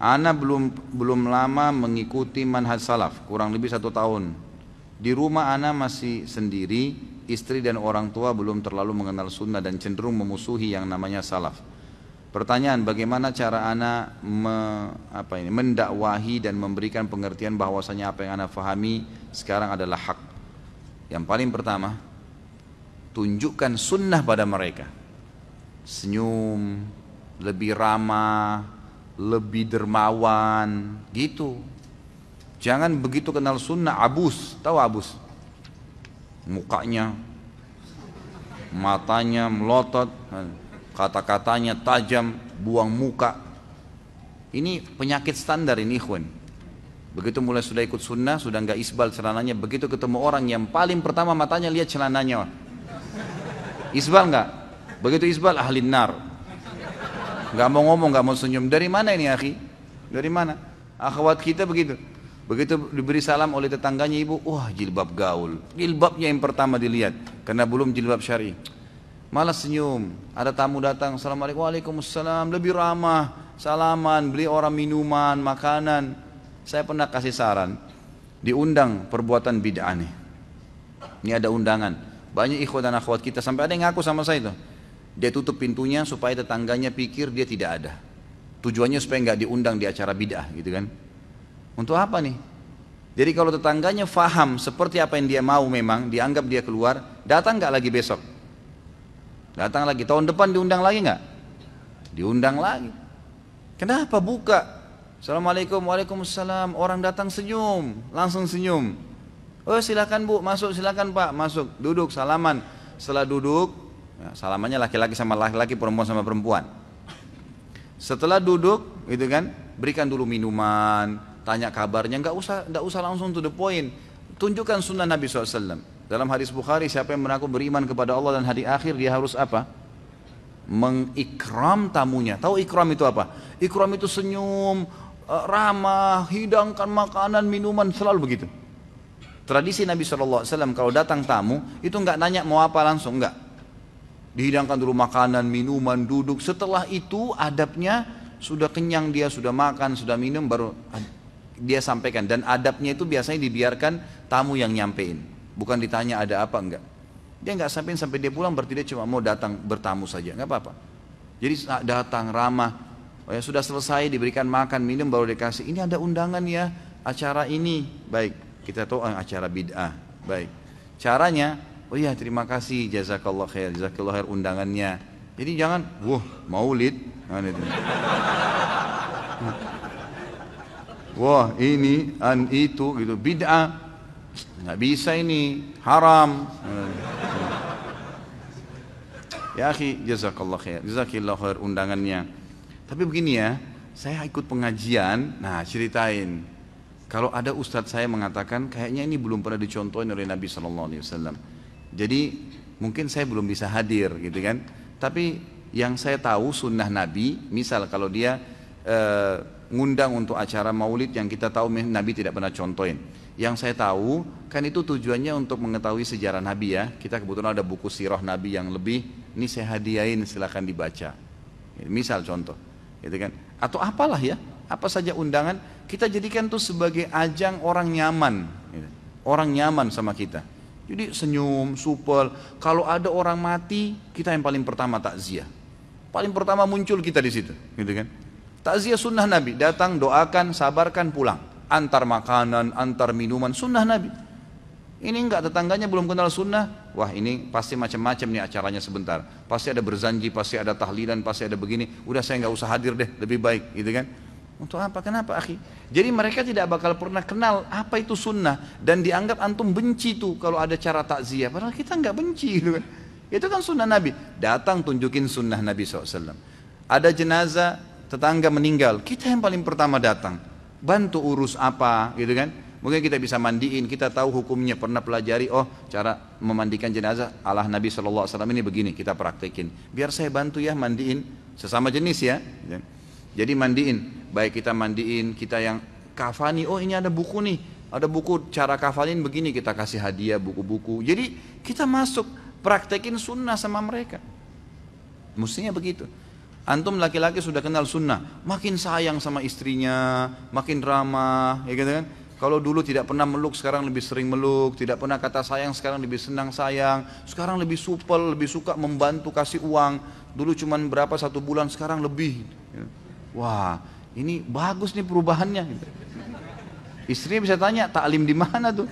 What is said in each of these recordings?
Ana belum belum lama mengikuti manhaj salaf, kurang lebih satu tahun. Di rumah Ana masih sendiri, istri dan orang tua belum terlalu mengenal sunnah dan cenderung memusuhi yang namanya salaf. Pertanyaan bagaimana cara ana me, apa ini mendakwahi dan memberikan pengertian bahwasanya apa yang ana fahami sekarang adalah hak. Yang paling pertama, tunjukkan sunnah pada mereka. Senyum, lebih ramah, lebih dermawan, gitu. Jangan begitu kenal sunnah abus, tahu abus? Mukanya, matanya melotot, kata-katanya tajam, buang muka. Ini penyakit standar ini ikhwan. Begitu mulai sudah ikut sunnah, sudah enggak isbal celananya. Begitu ketemu orang yang paling pertama matanya lihat celananya. Isbal nggak? Begitu isbal ahli nar. Nggak mau ngomong, nggak mau senyum. Dari mana ini akhi? Dari mana? Akhwat kita begitu. Begitu diberi salam oleh tetangganya ibu, wah jilbab gaul. Jilbabnya yang pertama dilihat, karena belum jilbab syari. Malas senyum, ada tamu datang, Assalamualaikum, Waalaikumsalam, lebih ramah, salaman, beli orang minuman, makanan. Saya pernah kasih saran, diundang perbuatan bid'ah nih. Ini ada undangan. Banyak ikhwan dan akhwat kita sampai ada yang ngaku sama saya itu. Dia tutup pintunya supaya tetangganya pikir dia tidak ada. Tujuannya supaya nggak diundang di acara bid'ah gitu kan. Untuk apa nih? Jadi kalau tetangganya faham seperti apa yang dia mau memang, dianggap dia keluar, datang nggak lagi besok? Datang lagi. Tahun depan diundang lagi nggak? Diundang lagi. Kenapa buka Assalamualaikum, waalaikumsalam. Orang datang senyum, langsung senyum. Oh silakan bu, masuk silakan pak, masuk, duduk, salaman. Setelah duduk, ya, salamannya laki-laki sama laki-laki, perempuan sama perempuan. Setelah duduk, gitu kan, berikan dulu minuman, tanya kabarnya, nggak usah, nggak usah langsung to the point. Tunjukkan sunnah Nabi SAW. Dalam hadis Bukhari, siapa yang mengaku beriman kepada Allah dan hari akhir, dia harus apa? Mengikram tamunya. Tahu ikram itu apa? Ikram itu senyum, Eh, ramah, hidangkan makanan, minuman, selalu begitu. Tradisi Nabi SAW kalau datang tamu, itu nggak nanya mau apa langsung, nggak. Dihidangkan dulu makanan, minuman, duduk. Setelah itu adabnya sudah kenyang dia, sudah makan, sudah minum, baru dia sampaikan. Dan adabnya itu biasanya dibiarkan tamu yang nyampein. Bukan ditanya ada apa, enggak. Dia nggak sampein sampai dia pulang berarti dia cuma mau datang bertamu saja, nggak apa-apa. Jadi datang ramah, Oh ya sudah selesai diberikan makan minum baru dikasih. Ini ada undangan ya acara ini. Baik, kita tahu eh, acara bid'ah. Baik. Caranya, oh ya terima kasih jazakallah khair, jazakallah khair undangannya. Jadi jangan, wah maulid. Nah, wah ini an itu gitu bid'ah nggak bisa ini haram. Nah, ya akhi jazakallah khair, jazakallah khair undangannya. Tapi begini ya, saya ikut pengajian, nah ceritain. Kalau ada ustadz saya mengatakan kayaknya ini belum pernah dicontohin oleh Nabi Sallallahu Alaihi Wasallam. Jadi mungkin saya belum bisa hadir gitu kan. Tapi yang saya tahu sunnah Nabi, misal kalau dia e, ngundang untuk acara maulid yang kita tahu Nabi tidak pernah contohin. Yang saya tahu kan itu tujuannya untuk mengetahui sejarah Nabi ya. Kita kebetulan ada buku sirah Nabi yang lebih, ini saya hadiahin silahkan dibaca. Misal contoh gitu kan? Atau apalah ya, apa saja undangan kita jadikan tuh sebagai ajang orang nyaman, gitu. orang nyaman sama kita. Jadi senyum, supel. Kalau ada orang mati, kita yang paling pertama takziah. Paling pertama muncul kita di situ, gitu kan? Takziah sunnah Nabi, datang, doakan, sabarkan, pulang. Antar makanan, antar minuman, sunnah Nabi. Ini enggak tetangganya belum kenal sunnah. Wah ini pasti macam-macam nih acaranya sebentar. Pasti ada berzanji, pasti ada tahlilan, pasti ada begini. Udah saya enggak usah hadir deh, lebih baik gitu kan. Untuk apa? Kenapa akhi? Jadi mereka tidak bakal pernah kenal apa itu sunnah dan dianggap antum benci tuh kalau ada cara takziah. Padahal kita enggak benci gitu kan. Itu kan sunnah Nabi. Datang tunjukin sunnah Nabi SAW. Ada jenazah tetangga meninggal, kita yang paling pertama datang. Bantu urus apa gitu kan. Mungkin kita bisa mandiin, kita tahu hukumnya, pernah pelajari, oh cara memandikan jenazah Allah Nabi SAW ini begini, kita praktekin. Biar saya bantu ya mandiin, sesama jenis ya. Jadi mandiin, baik kita mandiin, kita yang kafani, oh ini ada buku nih, ada buku cara kafanin begini, kita kasih hadiah buku-buku. Jadi kita masuk, praktekin sunnah sama mereka. Mestinya begitu. Antum laki-laki sudah kenal sunnah, makin sayang sama istrinya, makin ramah, ya gitu kan? Kalau dulu tidak pernah meluk, sekarang lebih sering meluk. Tidak pernah kata sayang, sekarang lebih senang sayang. Sekarang lebih supel, lebih suka membantu kasih uang. Dulu cuma berapa satu bulan, sekarang lebih. Wah, ini bagus nih perubahannya. Istrinya bisa tanya, taklim di mana tuh?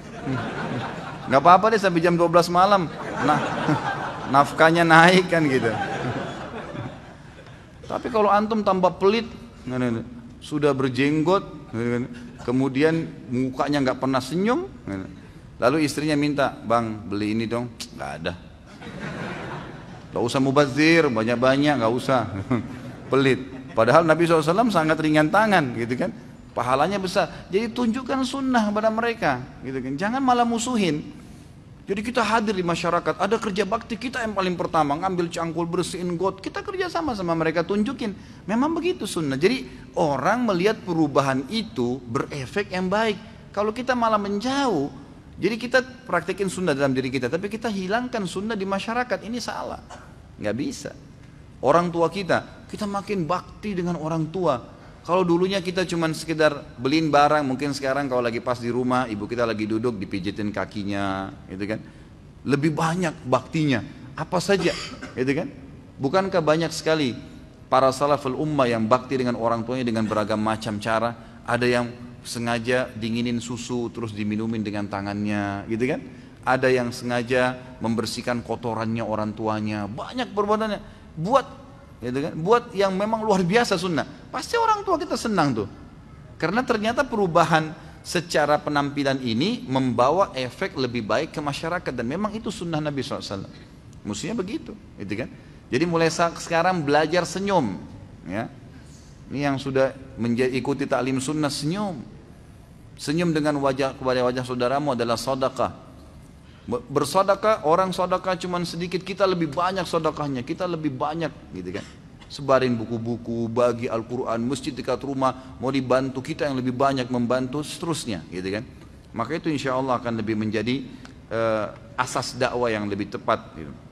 Gak apa-apa deh sampai jam 12 malam. Nah, nafkahnya naik kan gitu. Tapi kalau antum tambah pelit, sudah berjenggot, gitu kan kemudian mukanya nggak pernah senyum. Lalu istrinya minta, bang beli ini dong, nggak ada. nggak usah mubazir, banyak-banyak, nggak usah. Pelit. Padahal Nabi SAW sangat ringan tangan gitu kan. Pahalanya besar. Jadi tunjukkan sunnah pada mereka. Gitu kan. Jangan malah musuhin. Jadi kita hadir di masyarakat, ada kerja bakti kita yang paling pertama, ngambil cangkul bersihin got, kita kerja sama sama mereka tunjukin. Memang begitu sunnah. Jadi orang melihat perubahan itu berefek yang baik. Kalau kita malah menjauh, jadi kita praktekin sunnah dalam diri kita, tapi kita hilangkan sunnah di masyarakat, ini salah. Nggak bisa. Orang tua kita, kita makin bakti dengan orang tua, kalau dulunya kita cuma sekedar beliin barang, mungkin sekarang kalau lagi pas di rumah, ibu kita lagi duduk dipijitin kakinya, gitu kan. Lebih banyak baktinya, apa saja, gitu kan. Bukankah banyak sekali para salaful ummah yang bakti dengan orang tuanya dengan beragam macam cara, ada yang sengaja dinginin susu terus diminumin dengan tangannya, gitu kan. Ada yang sengaja membersihkan kotorannya orang tuanya, banyak perbuatannya. Buat gitu kan? buat yang memang luar biasa sunnah pasti orang tua kita senang tuh karena ternyata perubahan secara penampilan ini membawa efek lebih baik ke masyarakat dan memang itu sunnah Nabi SAW mestinya begitu gitu kan jadi mulai sekarang belajar senyum ya ini yang sudah menjadi ikuti taklim sunnah senyum senyum dengan wajah kepada wajah saudaramu adalah sodakah bersodakah orang sodakah cuman sedikit, kita lebih banyak sodakahnya kita lebih banyak gitu kan. Sebarin buku-buku, bagi Al-Quran, masjid dekat rumah, mau dibantu kita yang lebih banyak membantu seterusnya gitu kan. Maka itu insya Allah akan lebih menjadi uh, asas dakwah yang lebih tepat gitu.